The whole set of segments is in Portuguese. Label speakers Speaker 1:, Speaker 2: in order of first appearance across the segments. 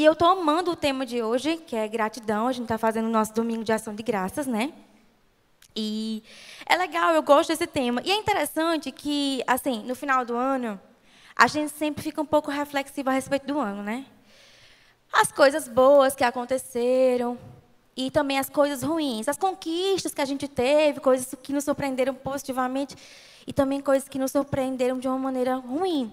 Speaker 1: E eu estou amando o tema de hoje, que é gratidão. A gente está fazendo o nosso domingo de ação de graças, né? E é legal, eu gosto desse tema. E é interessante que, assim, no final do ano, a gente sempre fica um pouco reflexivo a respeito do ano, né? As coisas boas que aconteceram e também as coisas ruins, as conquistas que a gente teve, coisas que nos surpreenderam positivamente e também coisas que nos surpreenderam de uma maneira ruim.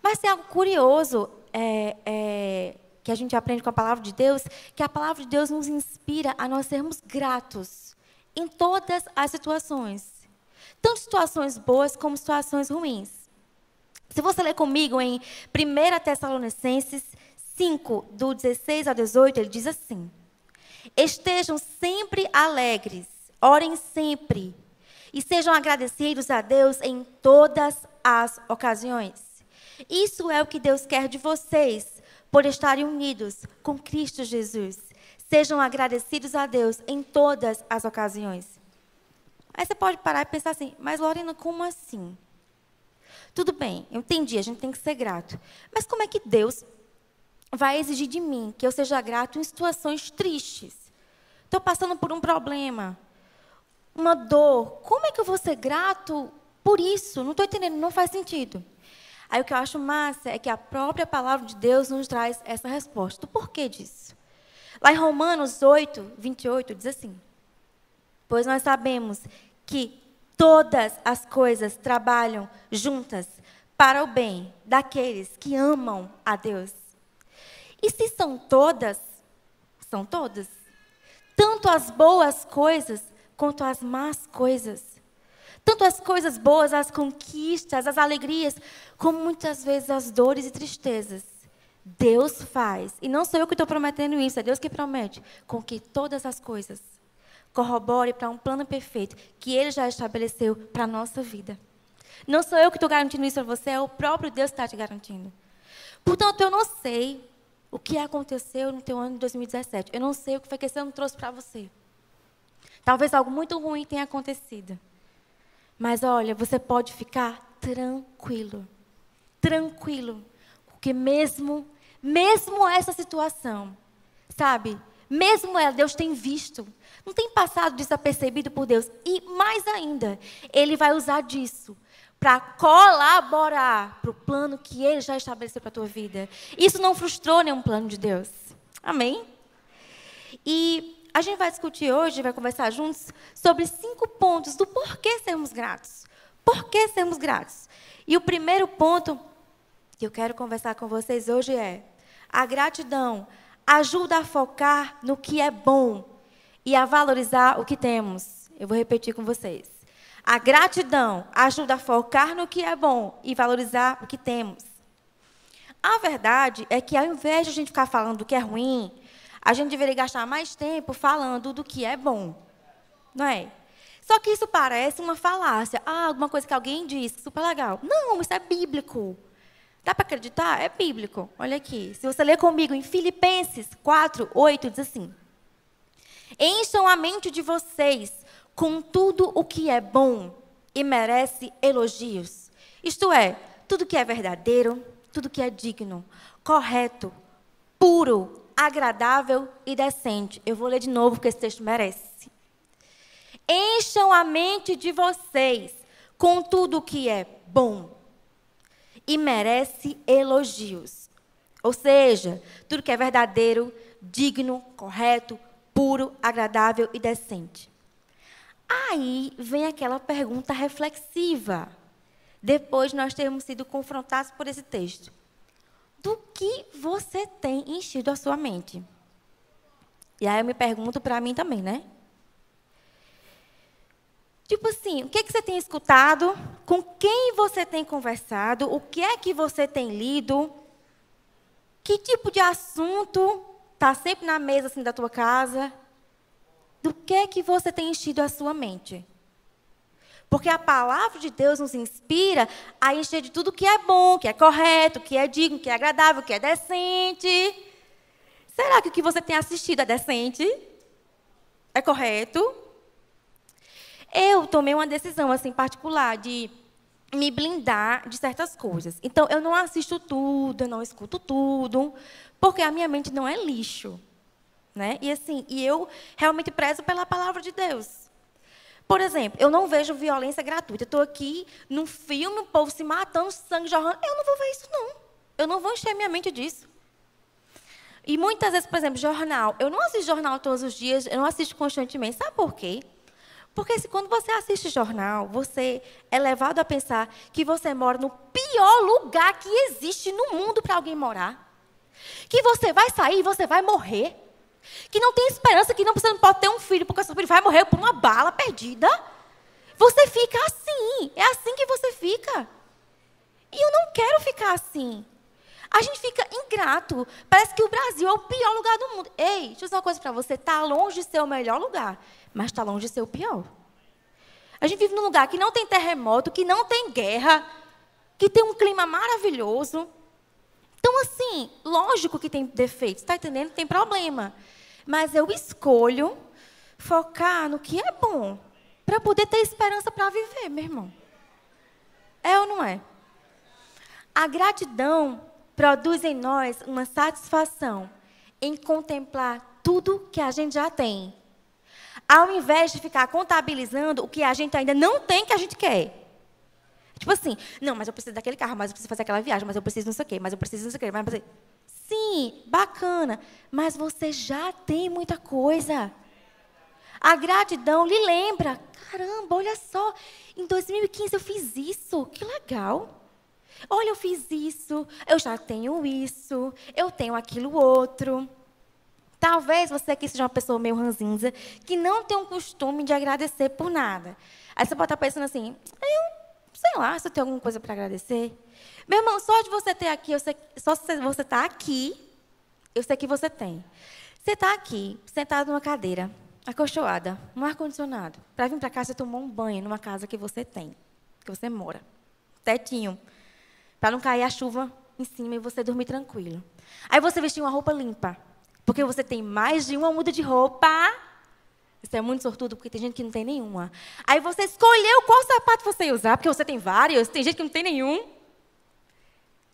Speaker 1: Mas tem algo curioso é, é, que a gente aprende com a palavra de Deus, que a palavra de Deus nos inspira a nós sermos gratos em todas as situações, tanto situações boas como situações ruins. Se você ler comigo em 1 Tessalonicenses 5, do 16 ao 18, ele diz assim: Estejam sempre alegres, orem sempre, e sejam agradecidos a Deus em todas as ocasiões isso é o que Deus quer de vocês, por estarem unidos com Cristo Jesus. Sejam agradecidos a Deus em todas as ocasiões. Aí você pode parar e pensar assim, mas Lorena, como assim? Tudo bem, eu entendi, a gente tem que ser grato. Mas como é que Deus vai exigir de mim que eu seja grato em situações tristes? Estou passando por um problema, uma dor. Como é que eu vou ser grato por isso? Não estou entendendo, não faz sentido. Aí o que eu acho massa é que a própria palavra de Deus nos traz essa resposta. Do porquê disso? Lá em Romanos 8, 28, diz assim: Pois nós sabemos que todas as coisas trabalham juntas para o bem daqueles que amam a Deus. E se são todas, são todas, tanto as boas coisas quanto as más coisas tanto as coisas boas, as conquistas, as alegrias, como muitas vezes as dores e tristezas. Deus faz. E não sou eu que estou prometendo isso, é Deus que promete. Com que todas as coisas corrobore para um plano perfeito que Ele já estabeleceu para a nossa vida. Não sou eu que estou garantindo isso para você, é o próprio Deus que está te garantindo. Portanto, eu não sei o que aconteceu no teu ano de 2017. Eu não sei o que foi que esse ano trouxe para você. Talvez algo muito ruim tenha acontecido. Mas olha, você pode ficar tranquilo. Tranquilo. Porque mesmo, mesmo essa situação, sabe? Mesmo ela, Deus tem visto. Não tem passado desapercebido por Deus. E mais ainda, Ele vai usar disso para colaborar para o plano que Ele já estabeleceu para a tua vida. Isso não frustrou nenhum plano de Deus. Amém? E a gente vai discutir hoje, vai conversar juntos sobre cinco pontos do porquê sermos gratos. Por que sermos gratos? E o primeiro ponto que eu quero conversar com vocês hoje é: a gratidão ajuda a focar no que é bom e a valorizar o que temos. Eu vou repetir com vocês. A gratidão ajuda a focar no que é bom e valorizar o que temos. A verdade é que ao invés de a gente ficar falando do que é ruim, a gente deveria gastar mais tempo falando do que é bom, não é? Só que isso parece uma falácia. Ah, alguma coisa que alguém disse, super legal. Não, isso é bíblico. Dá para acreditar? É bíblico. Olha aqui. Se você ler comigo em Filipenses 4, 8, diz assim: Encham a mente de vocês com tudo o que é bom e merece elogios. Isto é, tudo que é verdadeiro, tudo que é digno, correto, puro, agradável e decente. Eu vou ler de novo porque esse texto merece. Encham a mente de vocês com tudo que é bom e merece elogios. Ou seja, tudo que é verdadeiro, digno, correto, puro, agradável e decente. Aí vem aquela pergunta reflexiva. Depois nós termos sido confrontados por esse texto do que você tem enchido a sua mente. E aí eu me pergunto para mim também, né? Tipo assim, o que, é que você tem escutado? Com quem você tem conversado? O que é que você tem lido? Que tipo de assunto está sempre na mesa assim da tua casa? Do que é que você tem enchido a sua mente? Porque a palavra de Deus nos inspira a encher de tudo que é bom, que é correto, que é digno, que é agradável, que é decente. Será que o que você tem assistido é decente? É correto? Eu tomei uma decisão assim particular de me blindar de certas coisas. Então eu não assisto tudo, eu não escuto tudo, porque a minha mente não é lixo, né? E assim, e eu realmente prezo pela palavra de Deus. Por exemplo, eu não vejo violência gratuita. Estou aqui num filme, um povo se matando, sangue jorrando. Eu não vou ver isso, não. Eu não vou encher minha mente disso. E muitas vezes, por exemplo, jornal. Eu não assisto jornal todos os dias, eu não assisto constantemente. Sabe por quê? Porque se, quando você assiste jornal, você é levado a pensar que você mora no pior lugar que existe no mundo para alguém morar. Que você vai sair e você vai morrer que não tem esperança, que não, você não pode ter um filho, porque seu filho vai morrer por uma bala perdida. Você fica assim. É assim que você fica. E eu não quero ficar assim. A gente fica ingrato. Parece que o Brasil é o pior lugar do mundo. Ei, deixa eu dizer uma coisa para você. Está longe de ser o melhor lugar, mas está longe de ser o pior. A gente vive num lugar que não tem terremoto, que não tem guerra, que tem um clima maravilhoso. Então, assim, lógico que tem defeitos, está entendendo? Tem problema mas eu escolho focar no que é bom, para poder ter esperança para viver, meu irmão. É ou não é? A gratidão produz em nós uma satisfação em contemplar tudo que a gente já tem. Ao invés de ficar contabilizando o que a gente ainda não tem que a gente quer. Tipo assim, não, mas eu preciso daquele carro, mas eu preciso fazer aquela viagem, mas eu preciso não sei o quê, mas eu preciso não sei o quê, mas eu preciso... Sim, bacana, mas você já tem muita coisa. A gratidão lhe lembra: caramba, olha só, em 2015 eu fiz isso, que legal. Olha, eu fiz isso, eu já tenho isso, eu tenho aquilo outro. Talvez você aqui seja uma pessoa meio ranzinza, que não tem um costume de agradecer por nada. Aí você pode estar pensando assim: eu lá, se eu tenho alguma coisa para agradecer. Meu irmão, só de você ter aqui, sei, só se você está aqui, eu sei que você tem. Você está aqui, sentado numa cadeira, acolchoada, no ar-condicionado. Para vir para cá, você tomou um banho numa casa que você tem, que você mora. Tetinho. Para não cair a chuva em cima e você dormir tranquilo. Aí você vestiu uma roupa limpa. Porque você tem mais de uma muda de roupa você é muito sortudo porque tem gente que não tem nenhuma. Aí você escolheu qual sapato você ia usar, porque você tem vários, tem gente que não tem nenhum.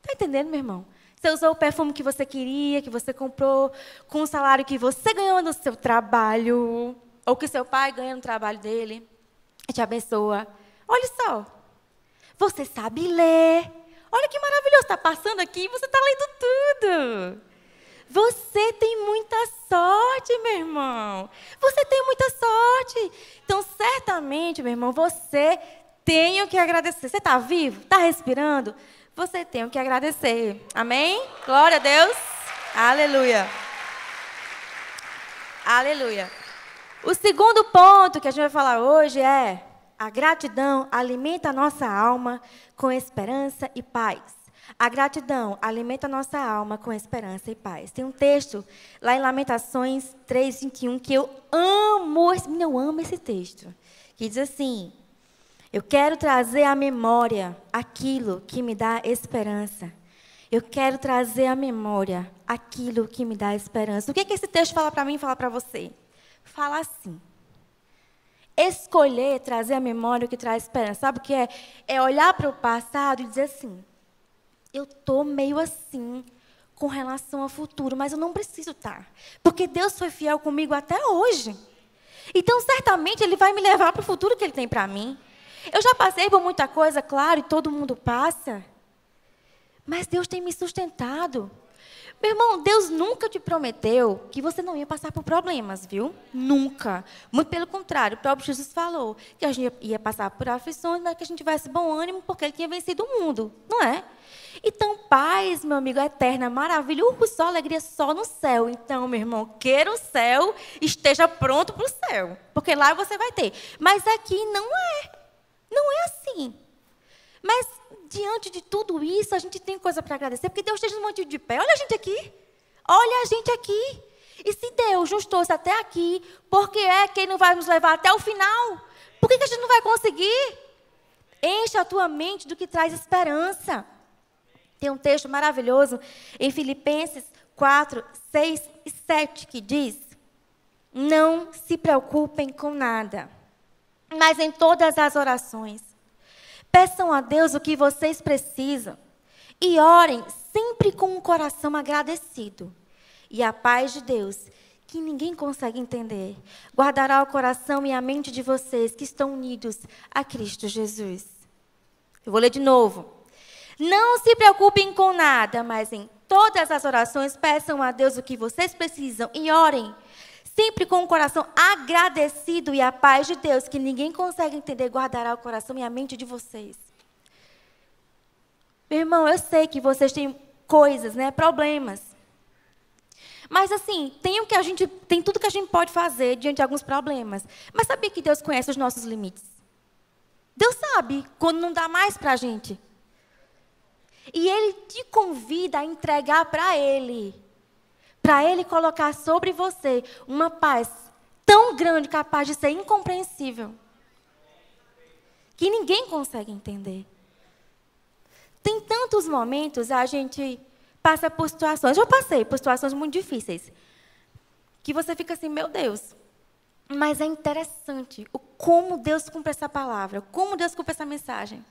Speaker 1: Tá entendendo, meu irmão? Você usou o perfume que você queria, que você comprou, com o salário que você ganhou no seu trabalho, ou que seu pai ganha no trabalho dele, e te abençoa. Olha só. Você sabe ler. Olha que maravilhoso. Está passando aqui e você está lendo tudo. Você tem meu irmão, você tem o que agradecer. Você está vivo? Está respirando? Você tem o que agradecer. Amém? Glória a Deus. Aleluia. Aleluia. O segundo ponto que a gente vai falar hoje é a gratidão alimenta a nossa alma com esperança e paz. A gratidão alimenta a nossa alma com esperança e paz. Tem um texto lá em Lamentações 3:21 que eu amo, eu amo esse texto que diz assim: Eu quero trazer à memória aquilo que me dá esperança. Eu quero trazer à memória aquilo que me dá esperança. O que, é que esse texto fala para mim e fala para você? Fala assim. Escolher trazer à memória o que traz esperança. Sabe o que é? É olhar para o passado e dizer assim: eu estou meio assim com relação ao futuro, mas eu não preciso estar. Tá, porque Deus foi fiel comigo até hoje. Então, certamente, Ele vai me levar para o futuro que Ele tem para mim. Eu já passei por muita coisa, claro, e todo mundo passa. Mas Deus tem me sustentado. Meu irmão, Deus nunca te prometeu que você não ia passar por problemas, viu? Nunca. Muito pelo contrário, o próprio Jesus falou que a gente ia passar por aflições, mas que a gente tivesse bom ânimo porque ele tinha vencido o mundo, não é? Então, paz, meu amigo, eterna, é maravilha, uh, só alegria só no céu. Então, meu irmão, queira o céu, esteja pronto para o céu, porque lá você vai ter. Mas aqui não é. Não é assim. Mas diante de tudo isso, a gente tem coisa para agradecer, porque Deus esteja no mantendo de pé. Olha a gente aqui. Olha a gente aqui. E se Deus nos trouxe até aqui, por que é que Ele não vai nos levar até o final? Por que, que a gente não vai conseguir? Enche a tua mente do que traz esperança. Tem um texto maravilhoso em Filipenses 4, 6 e 7 que diz: Não se preocupem com nada, mas em todas as orações. Peçam a Deus o que vocês precisam e orem sempre com um coração agradecido. E a paz de Deus, que ninguém consegue entender, guardará o coração e a mente de vocês que estão unidos a Cristo Jesus. Eu vou ler de novo. Não se preocupem com nada, mas em todas as orações peçam a Deus o que vocês precisam e orem. Sempre com o coração agradecido e a paz de Deus, que ninguém consegue entender, guardará o coração e a mente de vocês. Meu irmão, eu sei que vocês têm coisas, né, problemas. Mas assim, tem o que a gente, tem tudo que a gente pode fazer diante de alguns problemas. Mas sabia que Deus conhece os nossos limites? Deus sabe quando não dá mais para a gente. E ele te convida a entregar para ele, para ele colocar sobre você uma paz tão grande, capaz de ser incompreensível, que ninguém consegue entender. Tem tantos momentos a gente passa por situações, eu passei por situações muito difíceis, que você fica assim, meu Deus. Mas é interessante o como Deus cumpre essa palavra, como Deus cumpre essa mensagem.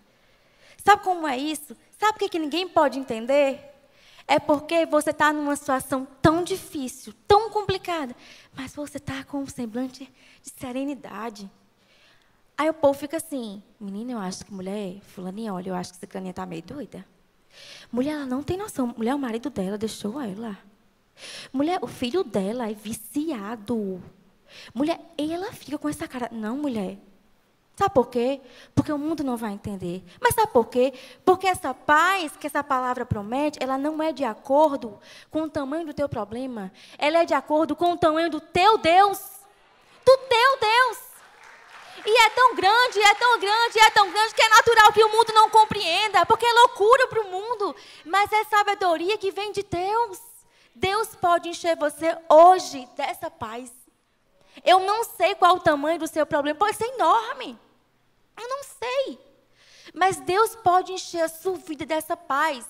Speaker 1: Sabe como é isso? Sabe por que ninguém pode entender? É porque você está numa situação tão difícil, tão complicada, mas você está com um semblante de serenidade. Aí o povo fica assim, menina, eu acho que mulher, fulaninha, olha, eu acho que essa caninha está meio doida. Mulher, ela não tem noção. Mulher, o marido dela deixou ela. Mulher, o filho dela é viciado. Mulher, ela fica com essa cara. Não, mulher, Sabe por quê? Porque o mundo não vai entender. Mas sabe por quê? Porque essa paz que essa palavra promete, ela não é de acordo com o tamanho do teu problema. Ela é de acordo com o tamanho do teu Deus. Do teu Deus. E é tão grande, é tão grande, é tão grande que é natural que o mundo não compreenda, porque é loucura para o mundo. Mas é sabedoria que vem de Deus. Deus pode encher você hoje dessa paz. Eu não sei qual o tamanho do seu problema, pode ser enorme. Eu não sei. Mas Deus pode encher a sua vida dessa paz,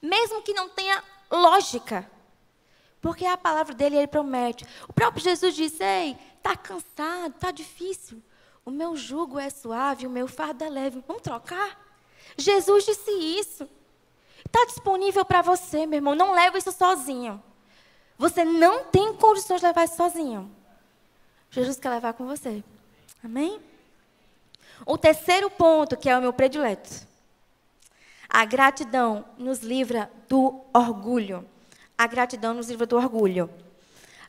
Speaker 1: mesmo que não tenha lógica. Porque a palavra dele, ele promete. O próprio Jesus disse: Ei, está cansado, está difícil. O meu jugo é suave, o meu fardo é leve. Vamos trocar? Jesus disse isso. Está disponível para você, meu irmão. Não leva isso sozinho. Você não tem condições de levar isso sozinho. Jesus quer levar com você. Amém? O terceiro ponto, que é o meu predileto. A gratidão nos livra do orgulho. A gratidão nos livra do orgulho.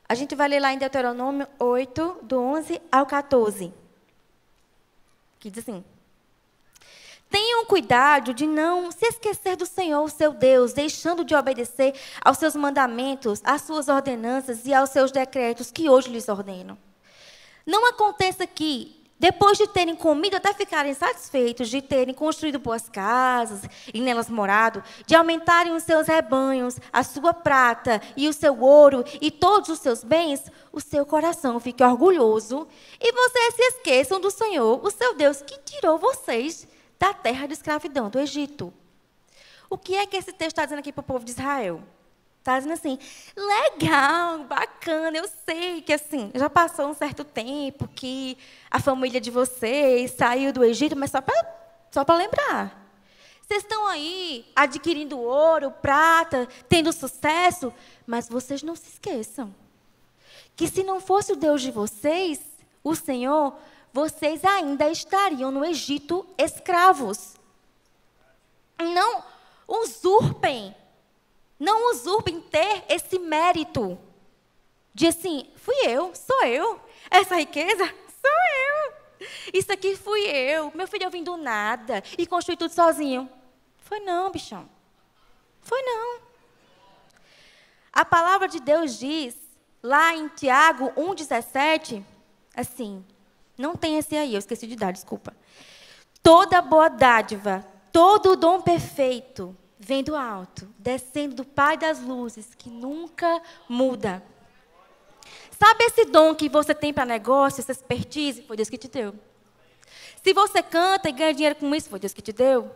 Speaker 1: A gente vai ler lá em Deuteronômio 8, do 11 ao 14. Que diz assim: Tenham cuidado de não se esquecer do Senhor, seu Deus, deixando de obedecer aos seus mandamentos, às suas ordenanças e aos seus decretos que hoje lhes ordeno. Não aconteça que, depois de terem comido até ficarem satisfeitos, de terem construído boas casas e nelas morado, de aumentarem os seus rebanhos, a sua prata e o seu ouro e todos os seus bens, o seu coração fique orgulhoso e vocês se esqueçam do Senhor, o seu Deus, que tirou vocês da terra de escravidão do Egito. O que é que esse texto está dizendo aqui para o povo de Israel? Tá dizendo assim, legal, bacana, eu sei que assim, já passou um certo tempo que a família de vocês saiu do Egito, mas só para só lembrar. Vocês estão aí adquirindo ouro, prata, tendo sucesso, mas vocês não se esqueçam que se não fosse o Deus de vocês, o Senhor, vocês ainda estariam no Egito escravos. Não usurpem não usurpem ter esse mérito de assim, fui eu, sou eu. Essa riqueza sou eu. Isso aqui fui eu. Meu filho, eu vim do nada e construí tudo sozinho. Foi não, bichão. Foi não. A palavra de Deus diz, lá em Tiago 1,17, assim, não tem esse aí, eu esqueci de dar, desculpa. Toda boa dádiva, todo dom perfeito vem do alto, descendo do Pai das luzes, que nunca muda. Sabe esse dom que você tem para negócio, essa expertise? Foi Deus que te deu. Se você canta e ganha dinheiro com isso, foi Deus que te deu.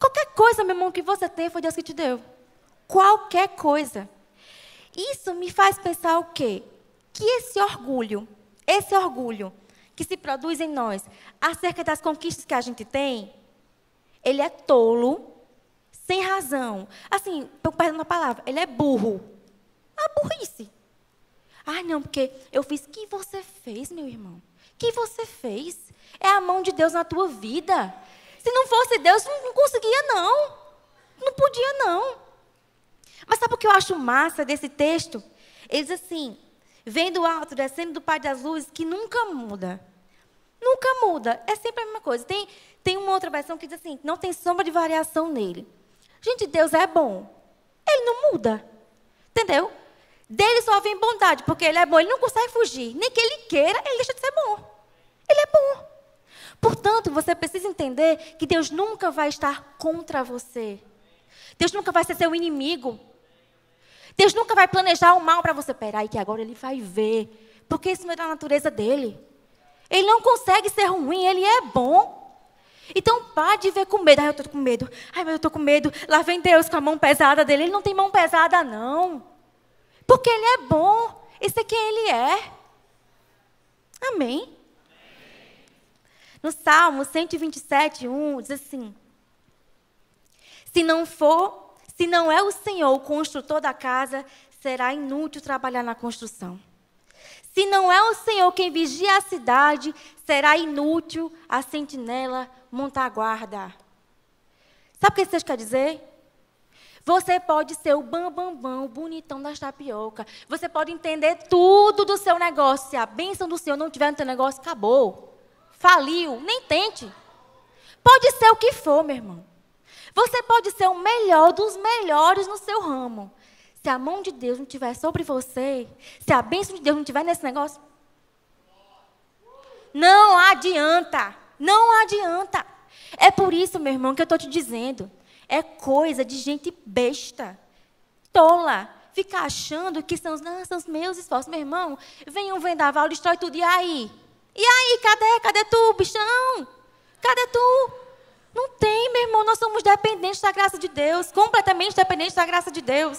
Speaker 1: Qualquer coisa, meu irmão, que você tem, foi Deus que te deu. Qualquer coisa. Isso me faz pensar o quê? Que esse orgulho, esse orgulho que se produz em nós acerca das conquistas que a gente tem, ele é tolo sem razão. Assim, perdendo a palavra, ele é burro. A burrice. Ah, não, porque eu fiz. que você fez, meu irmão? que você fez? É a mão de Deus na tua vida. Se não fosse Deus, não conseguia, não. Não podia, não. Mas sabe o que eu acho massa desse texto? Ele diz assim: vem do alto, descendo do Pai das Luzes, que nunca muda. Nunca muda. É sempre a mesma coisa. Tem, tem uma outra versão que diz assim: não tem sombra de variação nele. Gente, Deus é bom. Ele não muda. Entendeu? Dele só vem bondade, porque ele é bom, ele não consegue fugir. Nem que ele queira, ele deixa de ser bom. Ele é bom. Portanto, você precisa entender que Deus nunca vai estar contra você. Deus nunca vai ser seu inimigo. Deus nunca vai planejar o mal para você. Peraí, que agora ele vai ver. Porque isso não é da natureza dele. Ele não consegue ser ruim, ele é bom. Então, pare de ver com medo. Ai, eu estou com medo. Ai, mas eu estou com medo. Lá vem Deus com a mão pesada dele. Ele não tem mão pesada, não. Porque ele é bom. Esse é quem ele é. Amém? Amém? No Salmo 127, 1, diz assim: Se não for, se não é o Senhor o construtor da casa, será inútil trabalhar na construção. Se não é o Senhor quem vigia a cidade, será inútil a sentinela montar a guarda. Sabe o que isso quer dizer? Você pode ser o bambambam, bam, bam, bonitão das tapioca. Você pode entender tudo do seu negócio. Se a bênção do Senhor não tiver no teu negócio, acabou. Faliu. Nem tente. Pode ser o que for, meu irmão. Você pode ser o melhor dos melhores no seu ramo. Se a mão de Deus não estiver sobre você, se a bênção de Deus não estiver nesse negócio, não adianta. Não adianta. É por isso, meu irmão, que eu estou te dizendo. É coisa de gente besta, tola, fica achando que são, não, são os meus esforços. Meu irmão, vem um vendaval, destrói tudo. E aí? E aí, cadê? Cadê tu, bichão? Cadê tu? Não tem, meu irmão. Nós somos dependentes da graça de Deus, completamente dependentes da graça de Deus.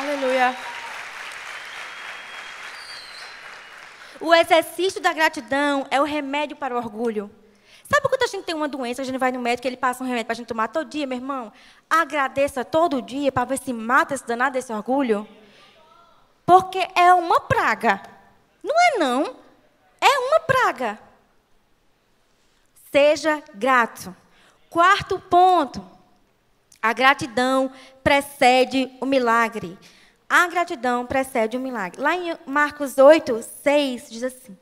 Speaker 1: Aleluia. O exercício da gratidão é o remédio para o orgulho. Sabe quando a gente tem uma doença, a gente vai no médico, e ele passa um remédio para a gente tomar todo dia, meu irmão? Agradeça todo dia para ver se mata esse danado desse orgulho. Porque é uma praga. Não é não. É uma praga. Seja grato. Quarto ponto. A gratidão precede o milagre. A gratidão precede o milagre. Lá em Marcos 8, 6, diz assim.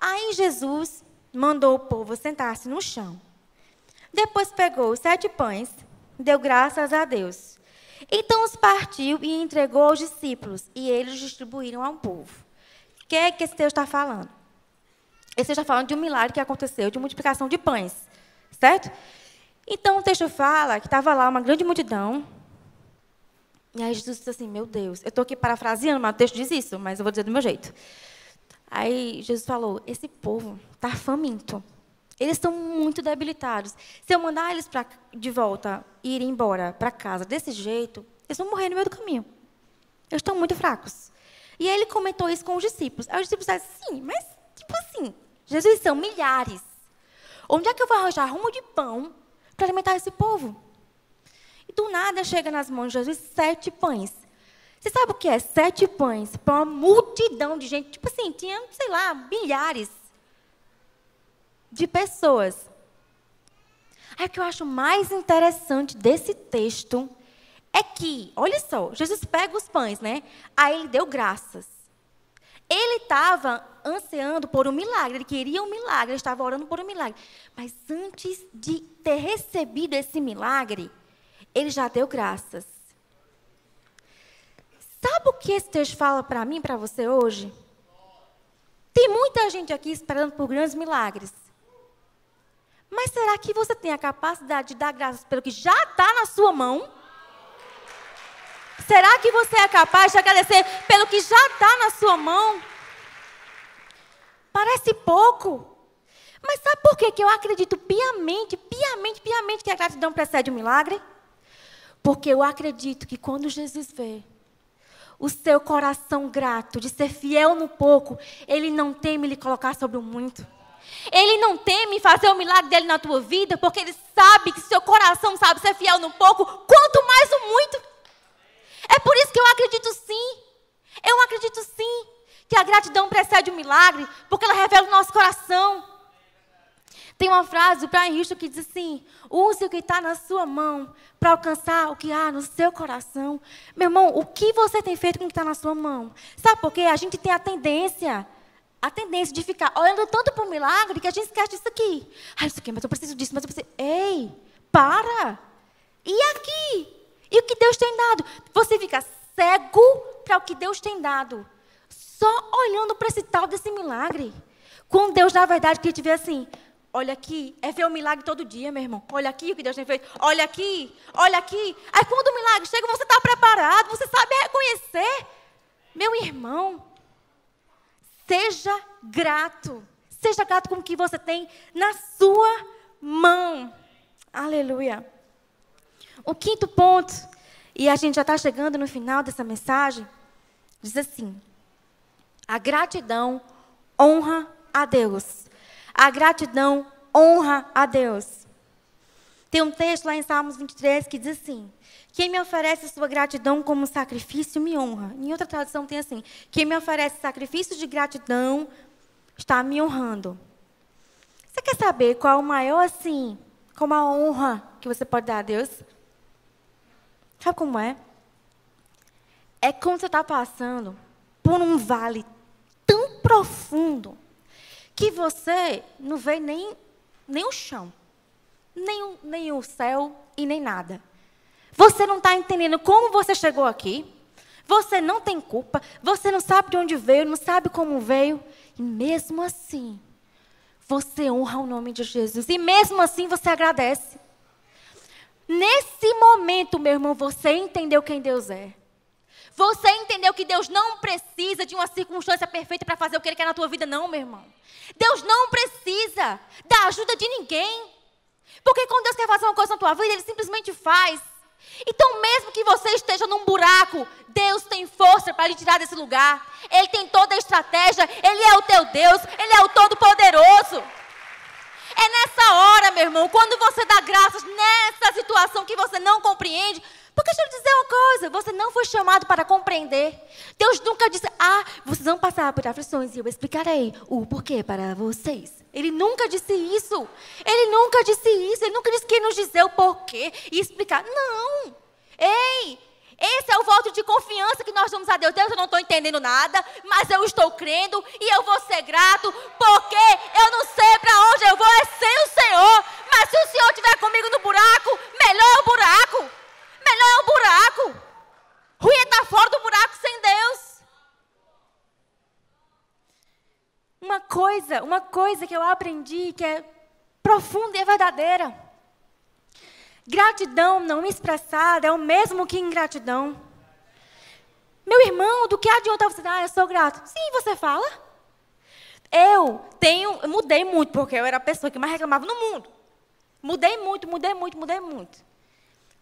Speaker 1: Aí Jesus mandou o povo sentar-se no chão. Depois pegou sete pães, deu graças a Deus. Então os partiu e entregou aos discípulos, e eles distribuíram ao povo. O que é que esse texto está falando? Esse texto está falando de um milagre que aconteceu, de multiplicação de pães, certo? Então o texto fala que estava lá uma grande multidão, e aí Jesus disse assim: Meu Deus, eu estou aqui parafraseando, mas o texto diz isso, mas eu vou dizer do meu jeito. Aí Jesus falou: Esse povo está faminto. Eles estão muito debilitados. Se eu mandar eles pra, de volta ir embora para casa desse jeito, eles vão morrer no meio do caminho. Eles estão muito fracos. E aí ele comentou isso com os discípulos. Aí os discípulos disseram: Sim, mas tipo assim, Jesus são milhares. Onde é que eu vou arranjar rumo de pão para alimentar esse povo? Do nada chega nas mãos de Jesus sete pães. Você sabe o que é sete pães para uma multidão de gente? Tipo assim, tinha, sei lá, milhares de pessoas. Aí o que eu acho mais interessante desse texto é que, olha só, Jesus pega os pães, né? Aí ele deu graças. Ele estava ansiando por um milagre, ele queria um milagre, ele estava orando por um milagre. Mas antes de ter recebido esse milagre, ele já deu graças. Sabe o que esse texto fala para mim, para você hoje? Tem muita gente aqui esperando por grandes milagres. Mas será que você tem a capacidade de dar graças pelo que já está na sua mão? Será que você é capaz de agradecer pelo que já está na sua mão? Parece pouco. Mas sabe por que eu acredito piamente, piamente, piamente que a gratidão precede o milagre? Porque eu acredito que quando Jesus vê o seu coração grato de ser fiel no pouco, ele não teme lhe colocar sobre o muito. Ele não teme fazer o milagre dele na tua vida, porque ele sabe que seu coração sabe ser fiel no pouco, quanto mais no muito. É por isso que eu acredito sim. Eu acredito sim que a gratidão precede o milagre, porque ela revela o nosso coração. Tem uma frase do Brian Risto que diz assim: use o que está na sua mão para alcançar o que há no seu coração. Meu irmão, o que você tem feito com o que está na sua mão? Sabe por quê? A gente tem a tendência a tendência de ficar olhando tanto para o milagre que a gente esquece disso aqui. Ah, isso aqui, mas eu preciso disso, mas eu preciso. Ei, para! E aqui? E o que Deus tem dado? Você fica cego para o que Deus tem dado, só olhando para esse tal desse milagre. Quando Deus, na verdade, queria te ver assim: Olha aqui, é ver o milagre todo dia, meu irmão. Olha aqui o que Deus tem feito. Olha aqui, olha aqui. Aí é quando o milagre chega, você está preparado, você sabe reconhecer. Meu irmão, seja grato. Seja grato com o que você tem na sua mão. Aleluia. O quinto ponto, e a gente já está chegando no final dessa mensagem, diz assim: a gratidão honra a Deus. A gratidão honra a Deus. Tem um texto lá em Salmos 23 que diz assim: Quem me oferece sua gratidão como sacrifício me honra. Em outra tradução tem assim: Quem me oferece sacrifício de gratidão está me honrando. Você quer saber qual é o maior assim, como a honra que você pode dar a Deus? Sabe como é? É quando você está passando por um vale tão profundo que você não vê nem, nem o chão, nem o, nem o céu e nem nada. Você não está entendendo como você chegou aqui. Você não tem culpa. Você não sabe de onde veio, não sabe como veio. E mesmo assim, você honra o nome de Jesus. E mesmo assim, você agradece. Nesse momento, meu irmão, você entendeu quem Deus é. Você entendeu que Deus não precisa de uma circunstância perfeita para fazer o que Ele quer na tua vida, não, meu irmão. Deus não precisa da ajuda de ninguém. Porque quando Deus quer fazer uma coisa na tua vida, Ele simplesmente faz. Então, mesmo que você esteja num buraco, Deus tem força para lhe tirar desse lugar. Ele tem toda a estratégia, Ele é o teu Deus, Ele é o Todo-Poderoso. É nessa hora, meu irmão, quando você dá graças nessa situação que você não compreende, porque deixa eu dizer uma coisa, você não foi chamado para compreender. Deus nunca disse, ah, vocês vão passar por aflições e eu explicarei o porquê para vocês. Ele nunca disse isso. Ele nunca disse isso. Ele nunca disse que nos dizer o porquê e explicar. Não. Ei, esse é o voto de confiança que nós damos a Deus. Deus, eu não estou entendendo nada, mas eu estou crendo e eu vou ser grato, porque eu não sei para onde eu vou, é sem o Senhor. Mas se o Senhor estiver comigo no buraco, melhor é o buraco. Melhor é o buraco. Ruim é estar tá fora do buraco sem Deus. Uma coisa, uma coisa que eu aprendi que é profunda e é verdadeira. Gratidão não expressada é o mesmo que ingratidão. Meu irmão, do que adianta você dizer, ah, eu sou grato? Sim, você fala. Eu tenho, eu mudei muito, porque eu era a pessoa que mais reclamava no mundo. Mudei muito, mudei muito, mudei muito.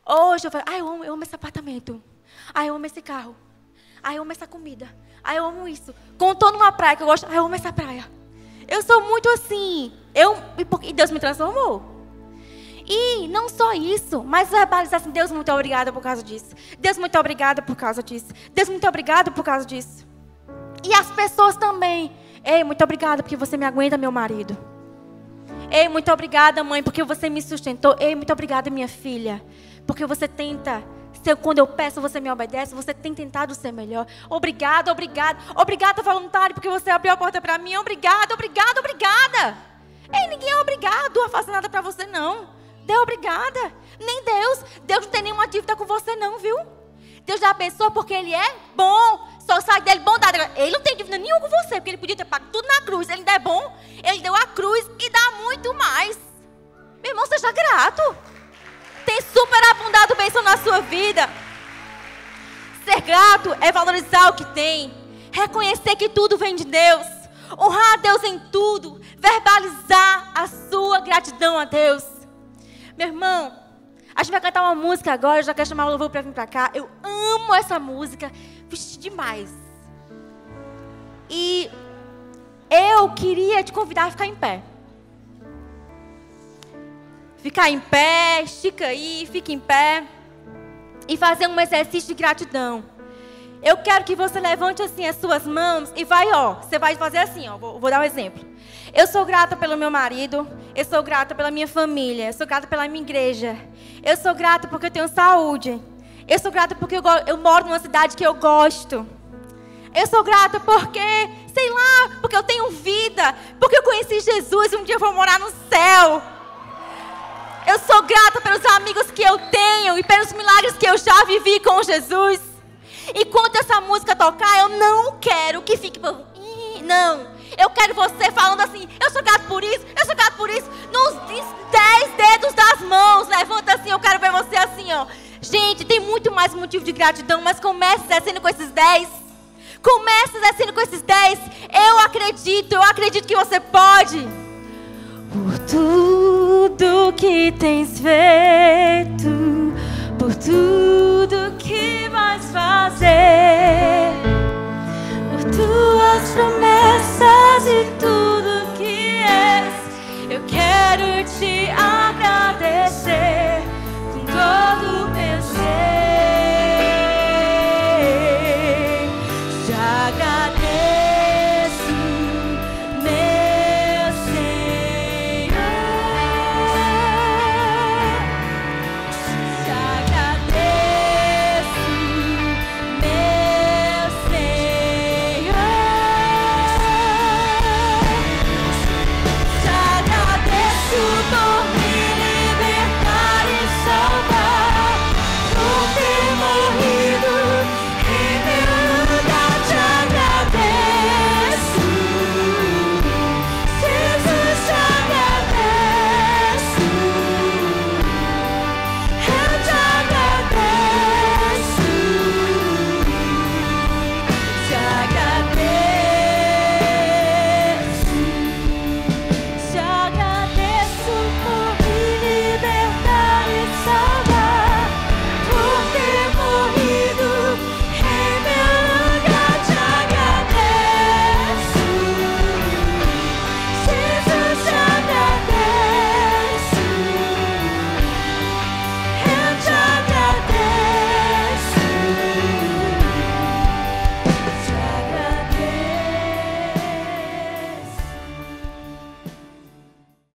Speaker 1: Hoje eu falo, ah, eu amo, eu amo esse apartamento. Ah, eu amo esse carro. Ah, eu amo essa comida. Ah, eu amo isso. Contou numa praia que eu gosto, ah, eu amo essa praia. Eu sou muito assim. Eu, e Deus me transformou. E não só isso, mas verbalizar assim: Deus, muito obrigada por causa disso. Deus, muito obrigada por causa disso. Deus, muito obrigado por causa disso. E as pessoas também. Ei, muito obrigada porque você me aguenta, meu marido. Ei, muito obrigada, mãe, porque você me sustentou. Ei, muito obrigada, minha filha, porque você tenta quando eu peço, você me obedece, você tem tentado ser melhor. Obrigado, obrigado. Obrigada, voluntário, porque você abriu a porta para mim. Obrigado, obrigado, obrigada. Ei, ninguém é obrigado a fazer nada para você, não. Deus, obrigada. Nem Deus. Deus não tem nenhuma dívida com você, não, viu? Deus já abençoa porque Ele é bom. Só sai dele bondade. Ele não tem dívida nenhuma com você, porque ele podia ter pago tudo na cruz. Ele ainda é bom. Ele deu a cruz e dá muito mais. Meu irmão, seja grato. Tem superabundado bênção na sua vida. Ser grato é valorizar o que tem. Reconhecer que tudo vem de Deus. Honrar a Deus em tudo. Verbalizar a sua gratidão a Deus. Meu irmão, a gente vai cantar uma música agora, eu já quero chamar o louvor para vir para cá. Eu amo essa música, vixe, demais. E eu queria te convidar a ficar em pé. Ficar em pé, estica aí, fica em pé. E fazer um exercício de gratidão. Eu quero que você levante assim as suas mãos e vai, ó. Você vai fazer assim, ó. Vou, vou, dar um exemplo. Eu sou grata pelo meu marido. Eu sou grata pela minha família. Eu sou grata pela minha igreja. Eu sou grata porque eu tenho saúde. Eu sou grata porque eu, eu moro numa cidade que eu gosto. Eu sou grata porque, sei lá, porque eu tenho vida. Porque eu conheci Jesus e um dia eu vou morar no céu. Eu sou grata pelos amigos que eu tenho e pelos milagres que eu já vivi com Jesus. Enquanto essa música tocar, eu não quero que fique. Não. Eu quero você falando assim, eu sou grato por isso, eu sou grato por isso, nos dez dedos das mãos. Levanta assim, eu quero ver você assim, ó. Gente, tem muito mais motivo de gratidão, mas comece sendo com esses dez. Comece sendo com esses dez. Eu acredito, eu acredito que você pode. Por tudo que tens feito, por tudo